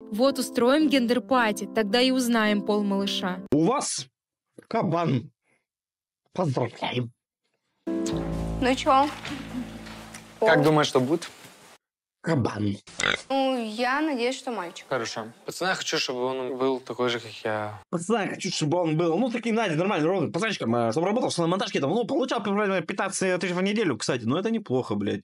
Вот устроим гендерпати, тогда и узнаем пол малыша. У вас кабан. Поздравляем. Ну чё? Как думаешь, что будет? Кабан. Ну, я надеюсь, что мальчик. Хорошо. Пацаны, я хочу, чтобы он был такой же, как я. Пацаны, я хочу, чтобы он был, ну, таким, знаете, нормальным, ровным пацанчиком, э, чтобы работал что на монтажке, там, ну, получал, 15 тысяч в неделю, кстати, но ну, это неплохо, блядь.